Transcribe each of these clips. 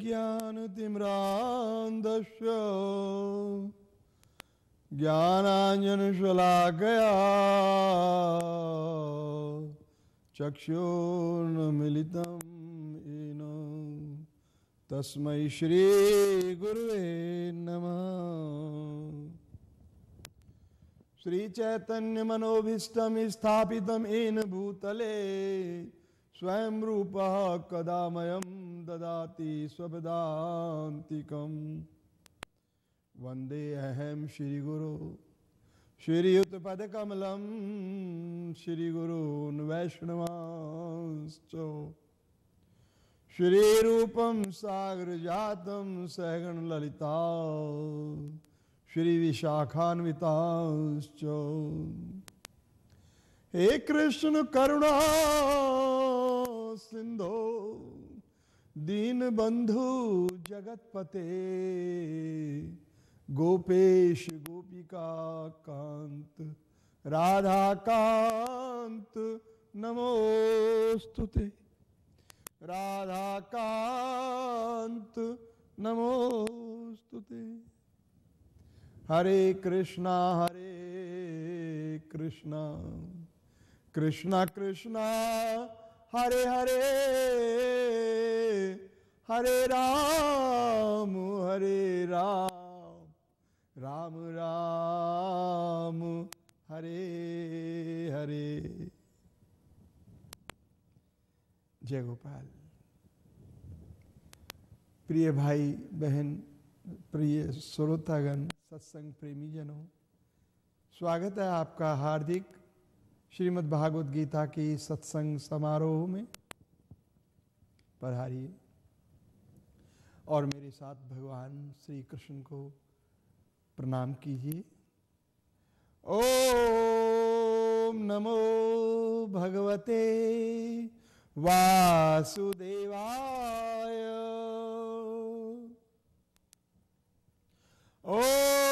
ज्ञानतिम्रान्दस्य ज्ञानाञ्जनशलाकया चक्षुर्मिलितम् येन तस्मै श्रीगुरुवे नमः श्रीचैतन्यमनोभीष्टं मनोभीष्ट येन भूतले स्वयं रूप कदा ददाति स्वदातिकम वंदे अहम श्रीगुरु श्रीयुतपदकमलं श्रीगुरून् वैष्णवांश्च श्रीरूपं सागरजातं सहगणललिता श्रीविशाखान्वितांश्च हे कृष्ण करुणा सिन्धो दीन बंधु जगतपते गोपेश गोपिका कांत राधा कांत नमोस्तुते राधा कांत नमोस्तुते हरे कृष्णा हरे कृष्णा कृष्णा कृष्णा हरे हरे हरे राम हरे राम राम राम हरे हरे जय गोपाल प्रिय भाई बहन प्रिय श्रोतागण सत्संग प्रेमी जनों स्वागत है आपका हार्दिक श्रीमद् भागवत गीता की सत्संग समारोह में पधारिए और मेरे साथ भगवान श्री कृष्ण को प्रणाम कीजिए ओम नमो भगवते वासुदेवाय ओम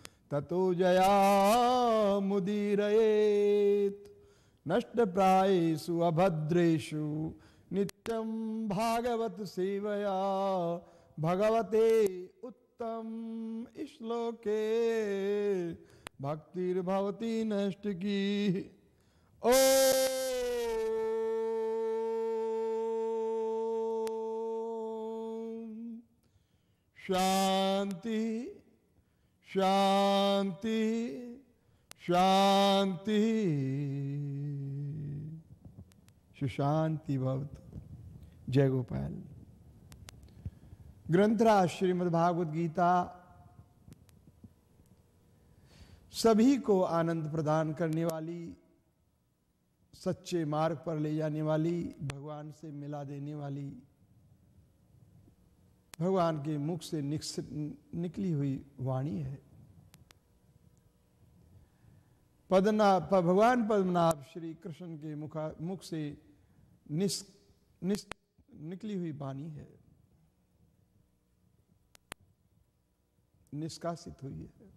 ततो जया मुदीरयेत् नष्टप्रायेषु अभद्रेषु नित्यं भागवत सेवया भगवते उत्तम श्लोके भक्तिर्भवती नष्ट की ओ शांति शांति शांति सुशांति भवतु जय गोपाल ग्रंथरा श्रीमद भागवत गीता सभी को आनंद प्रदान करने वाली सच्चे मार्ग पर ले जाने वाली भगवान से मिला देने वाली भगवान के मुख से निकली हुई वाणी है पद्मनाभ भगवान पद्मनाभ श्री कृष्ण के मुखा मुख से निस, निस, निकली हुई वाणी है निष्कासित हुई है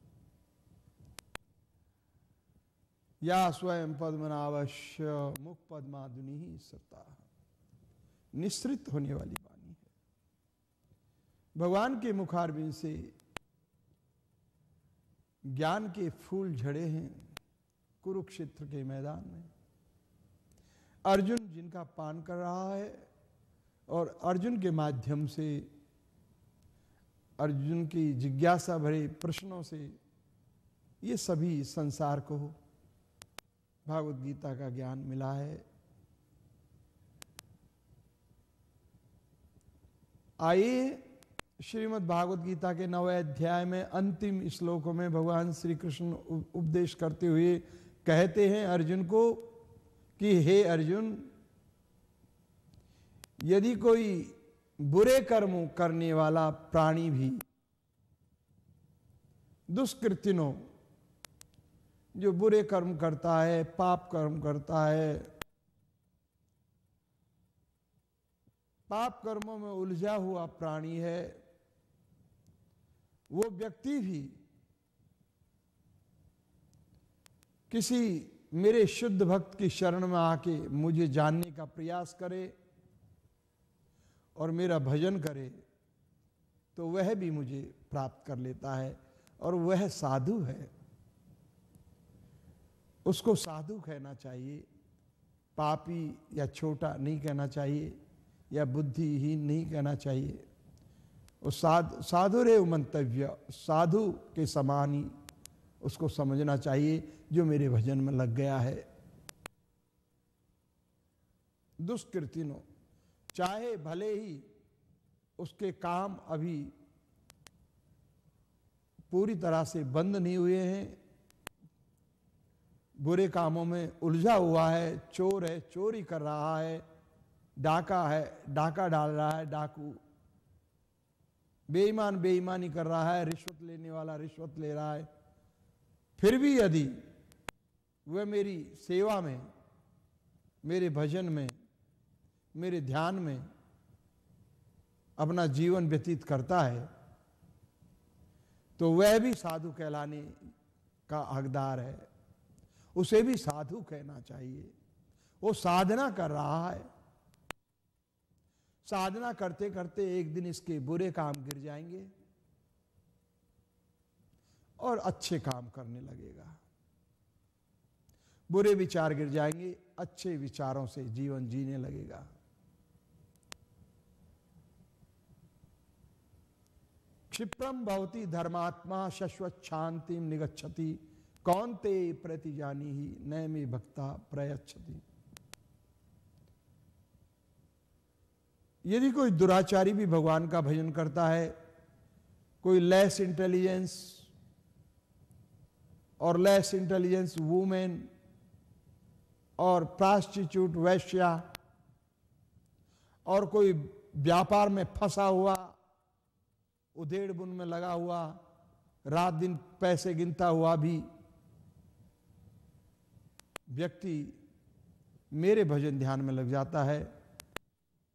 या स्वयं पद्मनावश्य मुख पद्माधुनि ही सत्ता निश्रित होने वाली बात भगवान के मुखारबिंद से ज्ञान के फूल झड़े हैं कुरुक्षेत्र के मैदान में अर्जुन जिनका पान कर रहा है और अर्जुन के माध्यम से अर्जुन की जिज्ञासा भरे प्रश्नों से ये सभी संसार को भागवत गीता का ज्ञान मिला है आइए श्रीमद् भागवत गीता के नवे अध्याय में अंतिम श्लोकों में भगवान श्री कृष्ण उपदेश करते हुए कहते हैं अर्जुन को कि हे अर्जुन यदि कोई बुरे कर्म करने वाला प्राणी भी दुष्कृतिनों जो बुरे कर्म करता है पाप कर्म करता है पाप कर्मों में उलझा हुआ प्राणी है वो व्यक्ति भी किसी मेरे शुद्ध भक्त की शरण में आके मुझे जानने का प्रयास करे और मेरा भजन करे तो वह भी मुझे प्राप्त कर लेता है और वह साधु है उसको साधु कहना चाहिए पापी या छोटा नहीं कहना चाहिए या बुद्धिहीन नहीं कहना चाहिए साधु साध साधु रेव मंतव्य साधु के समान ही उसको समझना चाहिए जो मेरे भजन में लग गया है दुष्कृतिनो चाहे भले ही उसके काम अभी पूरी तरह से बंद नहीं हुए हैं बुरे कामों में उलझा हुआ है चोर है चोरी कर रहा है डाका है डाका डाल रहा है डाकू बेईमान बेईमानी कर रहा है रिश्वत लेने वाला रिश्वत ले रहा है फिर भी यदि वह मेरी सेवा में मेरे भजन में मेरे ध्यान में अपना जीवन व्यतीत करता है तो वह भी साधु कहलाने का हकदार है उसे भी साधु कहना चाहिए वो साधना कर रहा है साधना करते करते एक दिन इसके बुरे काम गिर जाएंगे और अच्छे काम करने लगेगा बुरे विचार गिर जाएंगे अच्छे विचारों से जीवन जीने लगेगा क्षिप्रम भवती धर्मात्मा शश्वत शांति निगच्छति कौन ते प्रति जानी ही नय भक्ता प्रयच्छती यदि कोई दुराचारी भी भगवान का भजन करता है कोई लेस इंटेलिजेंस और लेस इंटेलिजेंस वूमेन और प्रास्टिट्यूट वैश्या और कोई व्यापार में फंसा हुआ उधेड़ बुन में लगा हुआ रात दिन पैसे गिनता हुआ भी व्यक्ति मेरे भजन ध्यान में लग जाता है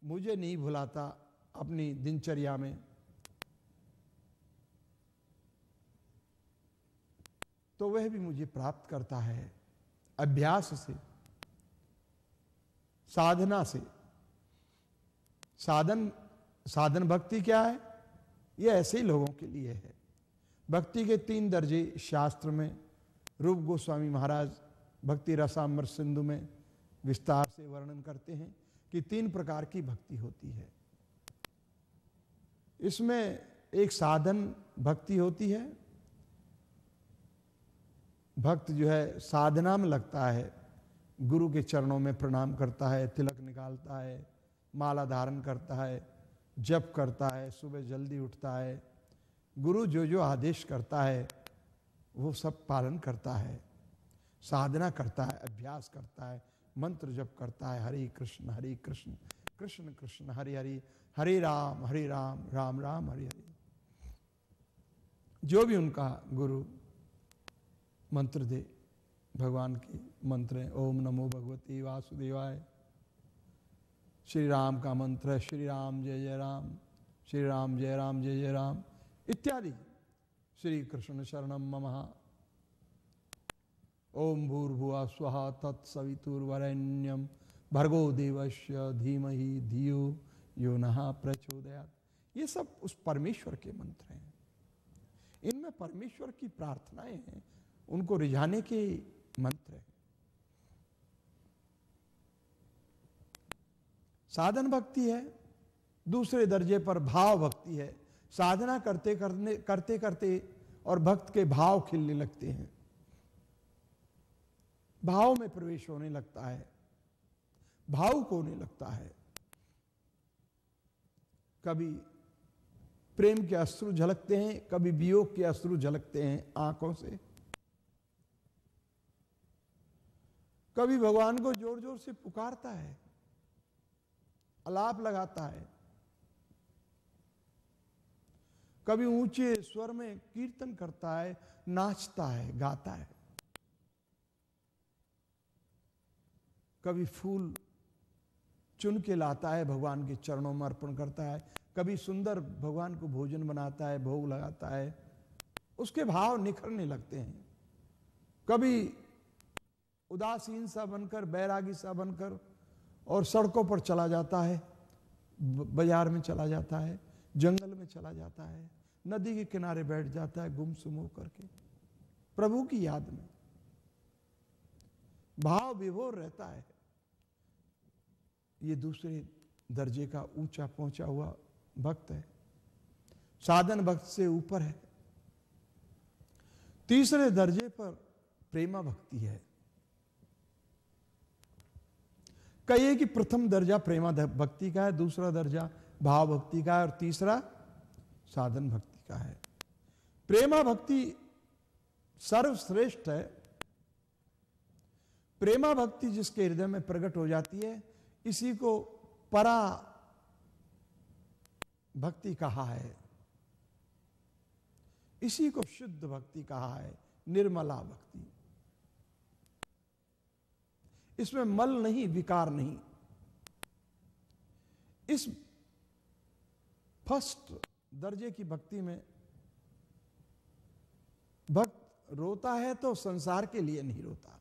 मुझे नहीं भुलाता अपनी दिनचर्या में तो वह भी मुझे प्राप्त करता है अभ्यास से साधना से साधन साधन भक्ति क्या है यह ऐसे ही लोगों के लिए है भक्ति के तीन दर्जे शास्त्र में रूप गोस्वामी महाराज भक्ति रसाम सिंधु में विस्तार से वर्णन करते हैं कि तीन प्रकार की भक्ति होती है इसमें एक साधन भक्ति होती है भक्त जो है साधना में लगता है गुरु के चरणों में प्रणाम करता है तिलक निकालता है माला धारण करता है जप करता है सुबह जल्दी उठता है गुरु जो जो आदेश करता है वो सब पालन करता है साधना करता है अभ्यास करता है मंत्र जप करता है हरे कृष्ण हरे कृष्ण कृष्ण कृष्ण हरे हरे हरे राम हरे राम राम राम हरे हरे जो भी उनका गुरु मंत्र दे भगवान के मंत्र हैं ओम नमो भगवती वासुदेवाय श्री राम का मंत्र है श्री राम जय जय राम श्री राम जय राम जय जय राम इत्यादि श्री कृष्ण शरणम ममहा ओम भूर्भुआ स्वाहा तत्सवितुर्वरेण्यम भर्गो देवस्य धीमहि धियो यो नहा प्रचोदयात ये सब उस परमेश्वर के मंत्र हैं इनमें परमेश्वर की प्रार्थनाएं हैं उनको रिझाने के मंत्र हैं साधन भक्ति है दूसरे दर्जे पर भाव भक्ति है साधना करते करने करते करते और भक्त के भाव खिलने लगते हैं भाव में प्रवेश होने लगता है भाव को होने लगता है कभी प्रेम के अश्रु झलकते हैं कभी वियोग के अश्रु झलकते हैं आंखों से कभी भगवान को जोर जोर से पुकारता है अलाप लगाता है कभी ऊंचे स्वर में कीर्तन करता है नाचता है गाता है कभी फूल चुन के लाता है भगवान के चरणों में अर्पण करता है कभी सुंदर भगवान को भोजन बनाता है भोग लगाता है उसके भाव निखरने लगते हैं कभी उदासीन सा बनकर बैरागी सा बनकर और सड़कों पर चला जाता है बाजार में चला जाता है जंगल में चला जाता है नदी के किनारे बैठ जाता है गुम सुम होकर के प्रभु की याद में भाव विभोर रहता है ये दूसरे दर्जे का ऊंचा पहुंचा हुआ भक्त है साधन भक्त से ऊपर है तीसरे दर्जे पर प्रेमा भक्ति है कहिए कि प्रथम दर्जा प्रेमा भक्ति का है दूसरा दर्जा भाव भक्ति का है और तीसरा साधन भक्ति का है प्रेमा भक्ति सर्वश्रेष्ठ है प्रेमा भक्ति जिसके हृदय में प्रकट हो जाती है इसी को परा भक्ति कहा है इसी को शुद्ध भक्ति कहा है निर्मला भक्ति इसमें मल नहीं विकार नहीं इस फर्स्ट दर्जे की भक्ति में भक्त रोता है तो संसार के लिए नहीं रोता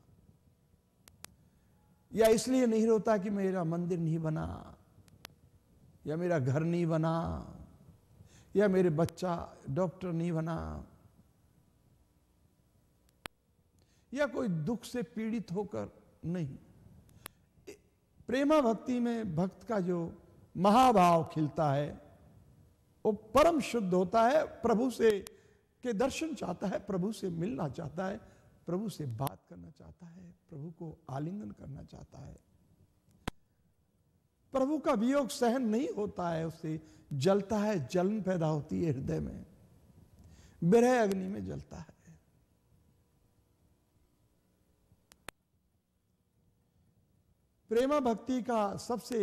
या इसलिए नहीं रोता कि मेरा मंदिर नहीं बना या मेरा घर नहीं बना या मेरे बच्चा डॉक्टर नहीं बना या कोई दुख से पीड़ित होकर नहीं प्रेमा भक्ति में भक्त का जो महाभाव खिलता है वो परम शुद्ध होता है प्रभु से के दर्शन चाहता है प्रभु से मिलना चाहता है प्रभु से बात करना चाहता है प्रभु को आलिंगन करना चाहता है प्रभु का वियोग सहन नहीं होता है उससे जलता है जलन पैदा होती है हृदय में बिरह अग्नि में जलता है प्रेमा भक्ति का सबसे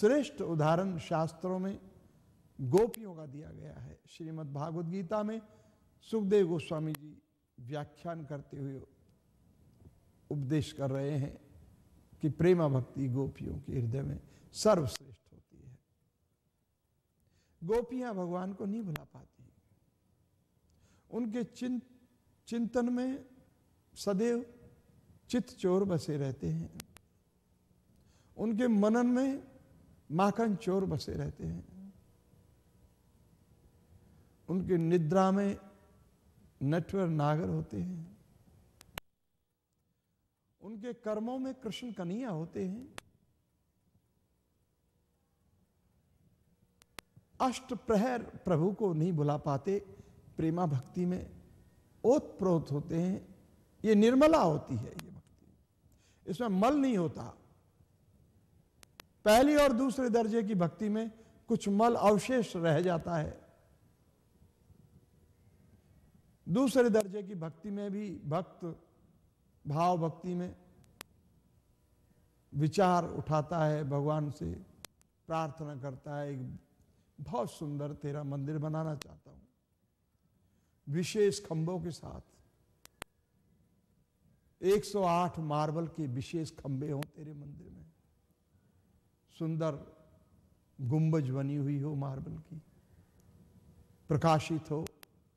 श्रेष्ठ उदाहरण शास्त्रों में गोपियों का दिया गया है श्रीमद् भागवत गीता में सुखदेव गोस्वामी जी व्याख्यान करते हुए उपदेश कर रहे हैं कि प्रेमा भक्ति गोपियों के हृदय में सर्वश्रेष्ठ होती है गोपियां भगवान को नहीं भुला पाती उनके चिं, चिंतन में सदैव चित चोर बसे रहते हैं उनके मनन में माखन चोर बसे रहते हैं उनके निद्रा में नटवर नागर होते हैं उनके कर्मों में कृष्ण कन्हैया होते हैं अष्ट प्रहर प्रभु को नहीं भुला पाते प्रेमा भक्ति में ओत प्रोत होते हैं ये निर्मला होती है ये भक्ति इसमें मल नहीं होता पहली और दूसरे दर्जे की भक्ति में कुछ मल अवशेष रह जाता है दूसरे दर्जे की भक्ति में भी भक्त भाव भक्ति में विचार उठाता है भगवान से प्रार्थना करता है एक बहुत सुंदर तेरा मंदिर बनाना चाहता हूं विशेष खंभों के साथ 108 मार्बल के विशेष खंबे हों तेरे मंदिर में सुंदर गुंबज बनी हुई हो मार्बल की प्रकाशित हो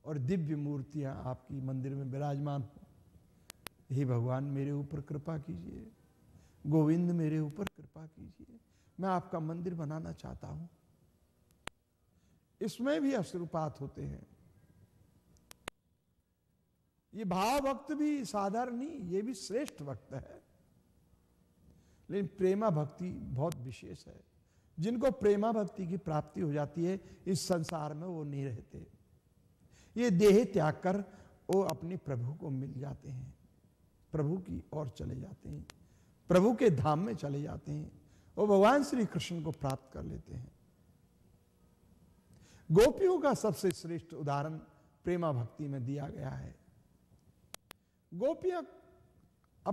और दिव्य मूर्तियां आपकी मंदिर में विराजमान हो हे भगवान मेरे ऊपर कृपा कीजिए गोविंद मेरे ऊपर कृपा कीजिए मैं आपका मंदिर बनाना चाहता हूं इसमें भी अश्रुपात होते हैं ये भाव भक्त भी साधारण नहीं ये भी श्रेष्ठ भक्त है लेकिन प्रेमा भक्ति बहुत विशेष है जिनको प्रेमा भक्ति की प्राप्ति हो जाती है इस संसार में वो नहीं रहते ये देह त्याग कर वो अपने प्रभु को मिल जाते हैं प्रभु की ओर चले जाते हैं प्रभु के धाम में चले जाते हैं वो भगवान श्री कृष्ण को प्राप्त कर लेते हैं गोपियों का सबसे श्रेष्ठ उदाहरण प्रेमा भक्ति में दिया गया है गोपियां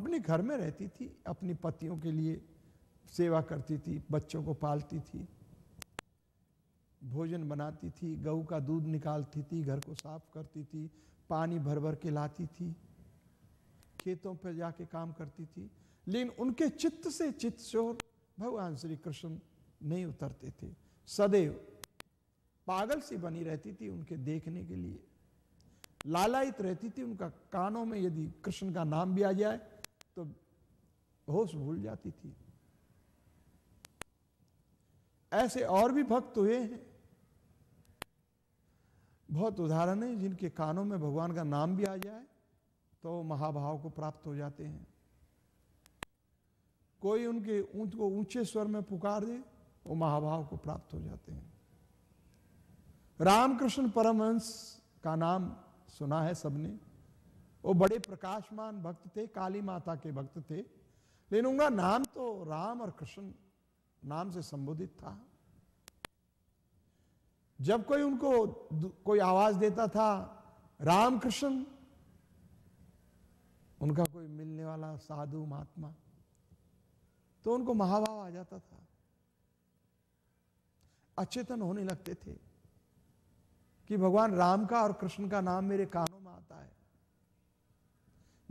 अपने घर में रहती थी अपनी पतियों के लिए सेवा करती थी बच्चों को पालती थी भोजन बनाती थी गऊ का दूध निकालती थी घर को साफ करती थी पानी भर भर के लाती थी खेतों पर जाके काम करती थी लेकिन उनके चित्त से चित्त शोर भगवान श्री कृष्ण नहीं उतरते थे सदैव पागल सी बनी रहती थी उनके देखने के लिए लालायित रहती थी उनका कानों में यदि कृष्ण का नाम भी आ जाए तो होश भूल जाती थी ऐसे और भी भक्त हुए हैं बहुत उदाहरण है जिनके कानों में भगवान का नाम भी आ जाए तो महाभाव को प्राप्त हो जाते हैं कोई उनके ऊंच को ऊंचे स्वर में पुकार दे वो महाभाव को प्राप्त हो जाते हैं रामकृष्ण परमहंस का नाम सुना है सबने वो बड़े प्रकाशमान भक्त थे काली माता के भक्त थे लेकिन उनका नाम तो राम और कृष्ण नाम से संबोधित था जब कोई उनको कोई आवाज देता था राम कृष्ण उनका कोई मिलने वाला साधु महात्मा तो उनको महाभाव आ जाता था अचेतन होने लगते थे कि भगवान राम का और कृष्ण का नाम मेरे कानों में आता है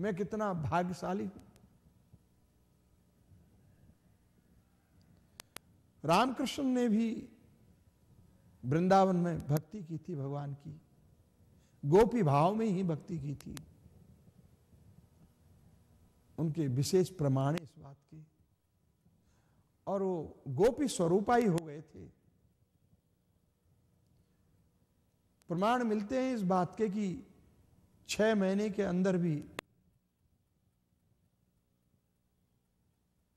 मैं कितना भाग्यशाली हूं रामकृष्ण ने भी वृंदावन में भक्ति की थी भगवान की गोपी भाव में ही भक्ति की थी उनके विशेष प्रमाण इस बात की और वो गोपी स्वरूपाई हो गए थे प्रमाण मिलते हैं इस बात के कि छह महीने के अंदर भी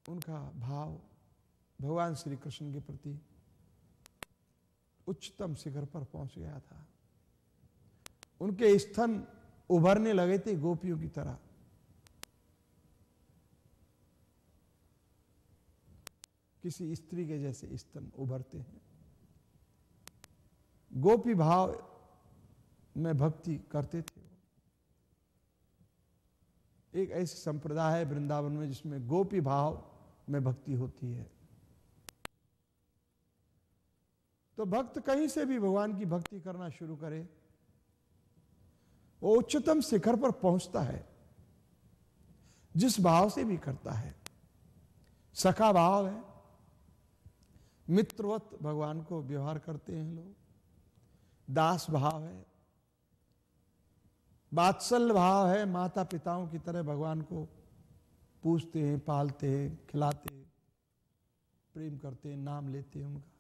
उनका भाव भगवान श्री कृष्ण के प्रति उच्चतम शिखर पर पहुंच गया था उनके स्तन उभरने लगे थे गोपियों की तरह किसी स्त्री के जैसे स्तन उभरते हैं गोपी भाव में भक्ति करते थे एक ऐसी संप्रदाय है वृंदावन में जिसमें गोपी भाव में भक्ति होती है तो भक्त कहीं से भी भगवान की भक्ति करना शुरू करे वो उच्चतम शिखर पर पहुंचता है जिस भाव से भी करता है सखा भाव है मित्रवत भगवान को व्यवहार करते हैं लोग दास भाव है बात्सल भाव है माता पिताओं की तरह भगवान को पूछते हैं पालते हैं खिलाते हैं प्रेम करते हैं नाम लेते हैं उनका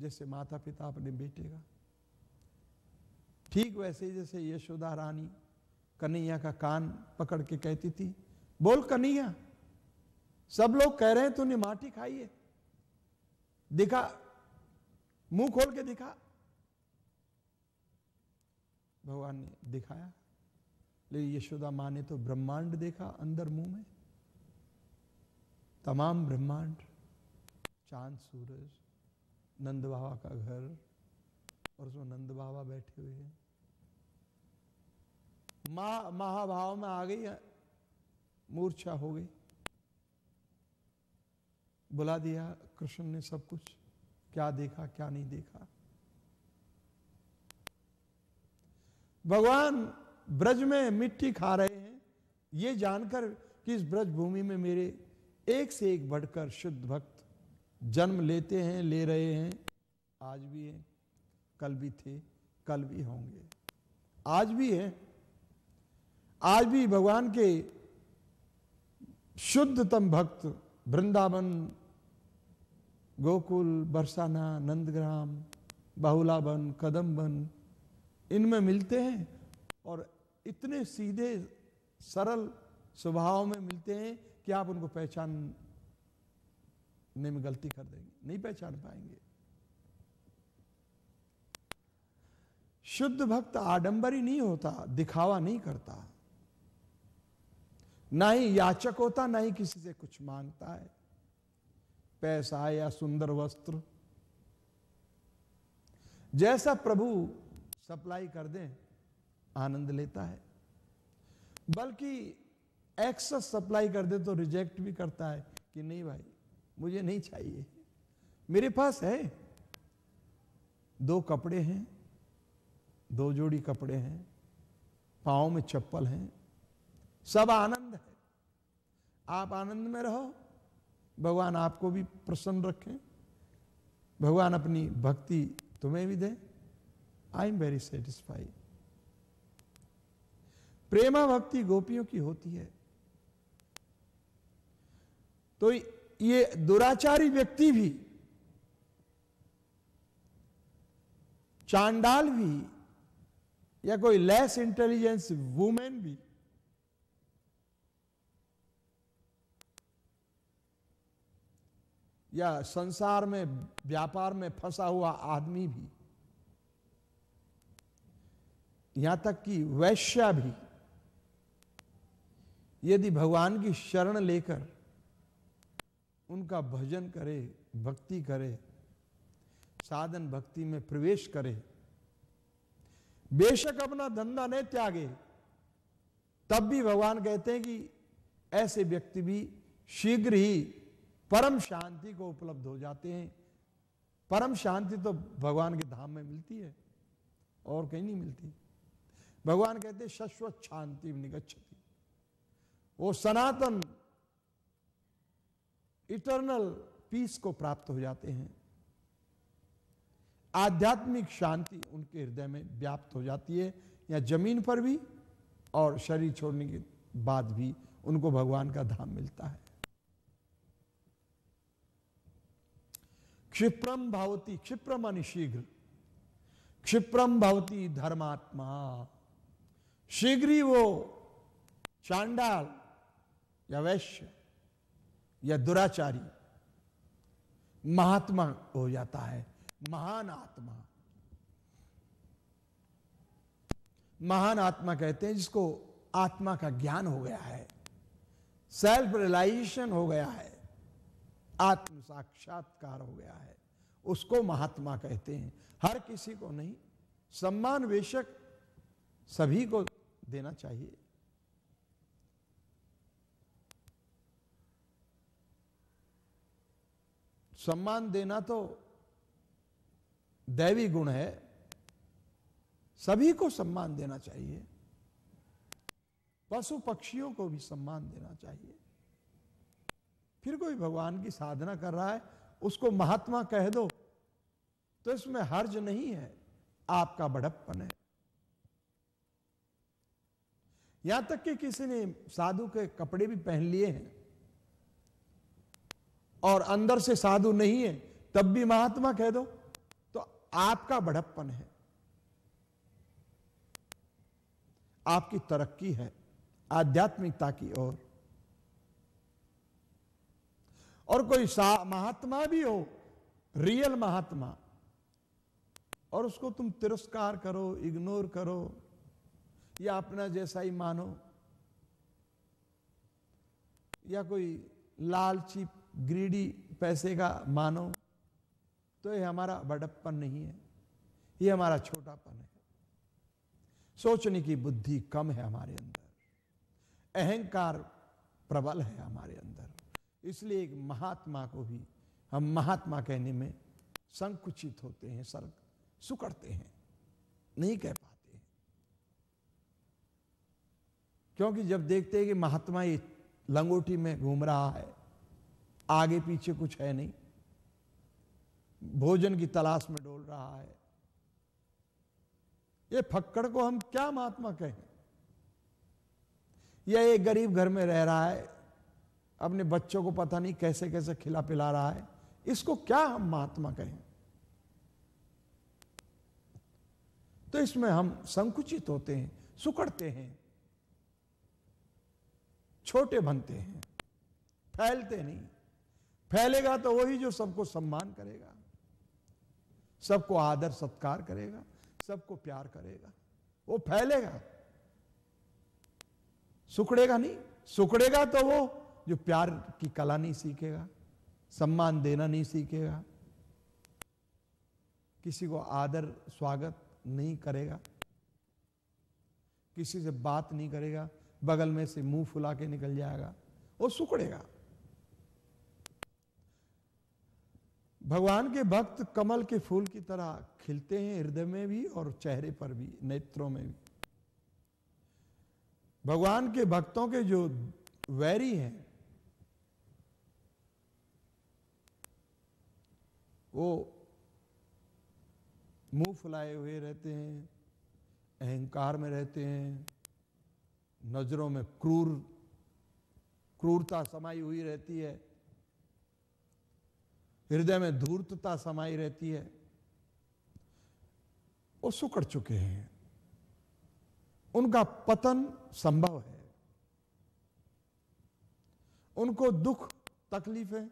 जैसे माता पिता अपने बेटे का ठीक वैसे ही जैसे यशोदा रानी कन्हैया का कान पकड़ के कहती थी बोल कन्हैया सब लोग कह रहे हैं तूने माटी खाई है दिखा मुंह खोल के दिखा भगवान ने दिखाया लेकिन यशोदा मां ने तो ब्रह्मांड देखा अंदर मुंह में तमाम ब्रह्मांड चांद सूरज नंद बाबा का घर और उसमें नंद बाबा बैठे हुए हैं महाभाव में आ गई मूर्छा हो गई बुला दिया कृष्ण ने सब कुछ क्या देखा क्या नहीं देखा भगवान ब्रज में मिट्टी खा रहे हैं ये जानकर कि इस ब्रज भूमि में मेरे एक से एक बढ़कर शुद्ध भक्त जन्म लेते हैं ले रहे हैं आज भी हैं कल भी थे कल भी होंगे आज भी है आज भी भगवान के शुद्धतम भक्त वृंदावन गोकुल बरसाना नंदग्राम बाहुलाबन कदमबन इनमें मिलते हैं और इतने सीधे सरल स्वभाव में मिलते हैं कि आप उनको पहचानने में गलती कर देंगे नहीं पहचान पाएंगे शुद्ध भक्त आडंबरी नहीं होता दिखावा नहीं करता ना ही याचक होता ना ही किसी से कुछ मांगता है पैसा या सुंदर वस्त्र जैसा प्रभु सप्लाई कर दें आनंद लेता है बल्कि एक्सेस सप्लाई कर दे तो रिजेक्ट भी करता है कि नहीं भाई मुझे नहीं चाहिए मेरे पास है दो कपड़े हैं दो जोड़ी कपड़े हैं पाओ में चप्पल हैं सब आनंद है आप आनंद में रहो भगवान आपको भी प्रसन्न रखें भगवान अपनी भक्ति तुम्हें भी दे आई एम वेरी सेटिस्फाइड प्रेमा भक्ति गोपियों की होती है तो ये दुराचारी व्यक्ति भी चांडाल भी या कोई लेस इंटेलिजेंस वुमेन भी या संसार में व्यापार में फंसा हुआ आदमी भी यहां तक कि वैश्या भी यदि भगवान की शरण लेकर उनका भजन करे भक्ति करे साधन भक्ति में प्रवेश करे बेशक अपना धंधा नहीं त्यागे तब भी भगवान कहते हैं कि ऐसे व्यक्ति भी शीघ्र ही परम शांति को उपलब्ध हो जाते हैं परम शांति तो भगवान के धाम में मिलती है और कहीं नहीं मिलती भगवान कहते शश्वत शांति निगच्छति वो सनातन इटरनल पीस को प्राप्त हो जाते हैं आध्यात्मिक शांति उनके हृदय में व्याप्त हो जाती है या जमीन पर भी और शरीर छोड़ने के बाद भी उनको भगवान का धाम मिलता है क्षिप्रम भावती क्षिप्र मानी शीघ्र क्षिप्रम भावती धर्मात्मा शीघ्र ही वो चांडाल या वैश्य या दुराचारी महात्मा हो जाता है महान आत्मा महान आत्मा कहते हैं जिसको आत्मा का ज्ञान हो गया है सेल्फ रियलाइजेशन हो गया है आत्म साक्षात्कार हो गया है उसको महात्मा कहते हैं हर किसी को नहीं सम्मान बेशक सभी को देना चाहिए सम्मान देना तो दैवी गुण है सभी को सम्मान देना चाहिए पशु पक्षियों को भी सम्मान देना चाहिए फिर कोई भगवान की साधना कर रहा है उसको महात्मा कह दो तो इसमें हर्ज नहीं है आपका बड़प्पन है यहां तक कि किसी ने साधु के कपड़े भी पहन लिए हैं और अंदर से साधु नहीं है तब भी महात्मा कह दो तो आपका बड़प्पन है आपकी तरक्की है आध्यात्मिकता की ओर और कोई महात्मा भी हो रियल महात्मा और उसको तुम तिरस्कार करो इग्नोर करो या अपना जैसा ही मानो या कोई लालची ग्रीडी पैसे का मानो तो ये हमारा बड़प्पन नहीं है ये हमारा छोटापन है सोचने की बुद्धि कम है हमारे अंदर अहंकार प्रबल है हमारे अंदर इसलिए एक महात्मा को भी हम महात्मा कहने में संकुचित होते हैं सर सुकड़ते हैं नहीं कह पाते हैं क्योंकि जब देखते हैं कि महात्मा ये लंगोटी में घूम रहा है आगे पीछे कुछ है नहीं भोजन की तलाश में डोल रहा है ये फक्कड़ को हम क्या महात्मा कहें या एक गरीब घर में रह रहा है अपने बच्चों को पता नहीं कैसे कैसे खिला पिला रहा है इसको क्या हम महात्मा कहें तो इसमें हम संकुचित होते हैं सुकड़ते हैं छोटे बनते हैं फैलते नहीं फैलेगा तो वही जो सबको सम्मान करेगा सबको आदर सत्कार करेगा सबको प्यार करेगा वो फैलेगा सुकड़ेगा नहीं सुकड़ेगा तो वो जो प्यार की कला नहीं सीखेगा सम्मान देना नहीं सीखेगा किसी को आदर स्वागत नहीं करेगा किसी से बात नहीं करेगा बगल में से मुंह फुला के निकल जाएगा वो सुकड़ेगा भगवान के भक्त कमल के फूल की तरह खिलते हैं हृदय में भी और चेहरे पर भी नेत्रों में भी भगवान के भक्तों के जो वैरी हैं वो मुंह फुलाए हुए रहते हैं अहंकार में रहते हैं नज़रों में क्रूर क्रूरता समाई हुई रहती है हृदय में धूर्तता समाई रहती है वो सुकड़ चुके हैं उनका पतन संभव है उनको दुख तकलीफें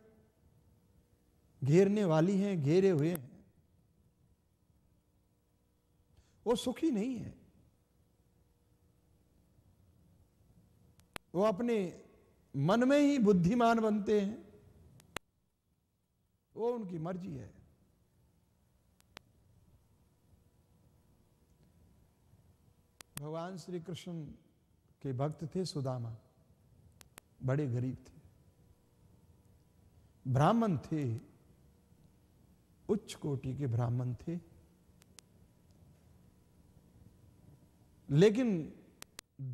घेरने वाली हैं घेरे हुए हैं वो सुखी नहीं है वो अपने मन में ही बुद्धिमान बनते हैं वो उनकी मर्जी है भगवान श्री कृष्ण के भक्त थे सुदामा बड़े गरीब थे ब्राह्मण थे उच्च कोटि के ब्राह्मण थे लेकिन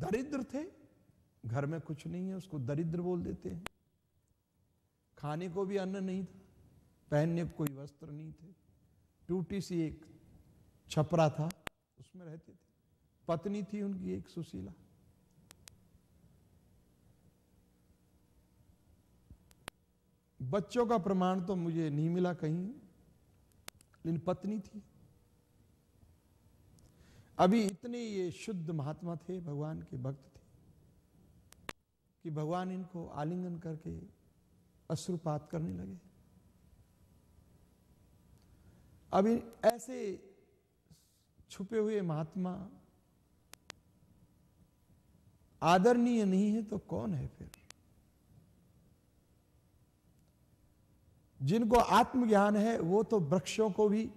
दरिद्र थे घर में कुछ नहीं है उसको दरिद्र बोल देते हैं खाने को भी अन्न नहीं था पहनने को कोई वस्त्र नहीं थे टूटी सी एक छपरा था उसमें रहते थे पत्नी थी उनकी एक सुशीला बच्चों का प्रमाण तो मुझे नहीं मिला कहीं लेकिन पत्नी थी अभी इतने ये शुद्ध महात्मा थे भगवान के भक्त थे कि भगवान इनको आलिंगन करके अश्रुपात करने लगे अभी ऐसे छुपे हुए महात्मा आदरणीय नहीं है तो कौन है फिर जिनको आत्मज्ञान है वो तो वृक्षों को भी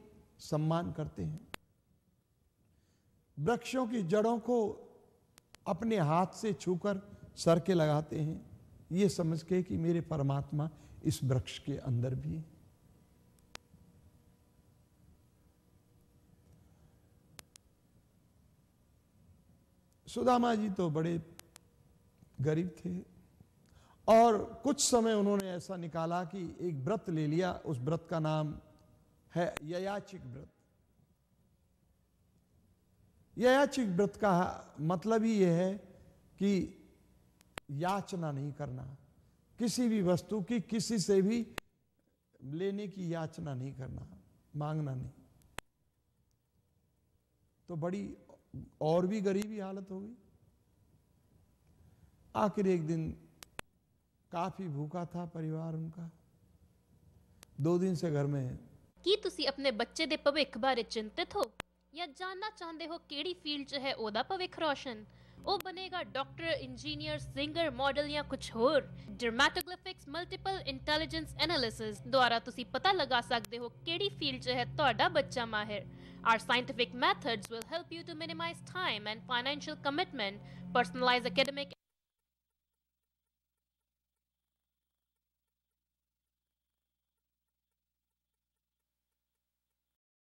सम्मान करते हैं वृक्षों की जड़ों को अपने हाथ से छूकर सर के लगाते हैं ये समझ के कि मेरे परमात्मा इस वृक्ष के अंदर भी है सुदामा जी तो बड़े गरीब थे और कुछ समय उन्होंने ऐसा निकाला कि एक व्रत ले लिया उस व्रत का नाम है ययाचिक व्रत ययाचिक व्रत का मतलब ही यह है कि याचना नहीं करना किसी भी वस्तु की किसी से भी लेने की याचना नहीं करना मांगना नहीं तो बड़ी और भी गरीबी हालत होगी आखिर एक दिन ਕਾਫੀ ਭੂਖਾ ਥਾ ਪਰਿਵਾਰ ਉਨ੍ਹਾਂ ਦੋ ਦਿਨ ਸੇ ਘਰ ਮੇ ਹੈ ਕੀ ਤੁਸੀਂ ਆਪਣੇ ਬੱਚੇ ਦੇ ਭਵਿੱਖ ਬਾਰੇ ਚਿੰਤਤ ਹੋ ਜਾਂ ਜਾਨਣਾ ਚਾਹੁੰਦੇ ਹੋ ਕਿਹੜੀ ਫੀਲਡ 'ਚ ਹੈ ਉਹਦਾ ਭਵਿੱਖ ਰੋਸ਼ਨ ਉਹ ਬਣੇਗਾ ਡਾਕਟਰ ਇੰਜੀਨੀਅਰ ਸਿੰਗਰ ਮਾਡਲ ਜਾਂ ਕੁਝ ਹੋਰ ਡਰਮੈਟੋਗ੍ਰਾਫਿਕਸ ਮਲਟੀਪਲ ਇੰਟੈਲੀਜੈਂਸ ਐਨਾਲਿਸਿਸ ਦੁਆਰਾ ਤੁਸੀਂ ਪਤਾ ਲਗਾ ਸਕਦੇ ਹੋ ਕਿਹੜੀ ਫੀਲਡ 'ਚ ਹੈ ਤੁਹਾਡਾ ਬੱਚਾ ਮਾਹਿਰ Our scientific methods will help you to minimize time and financial commitment, personalize academic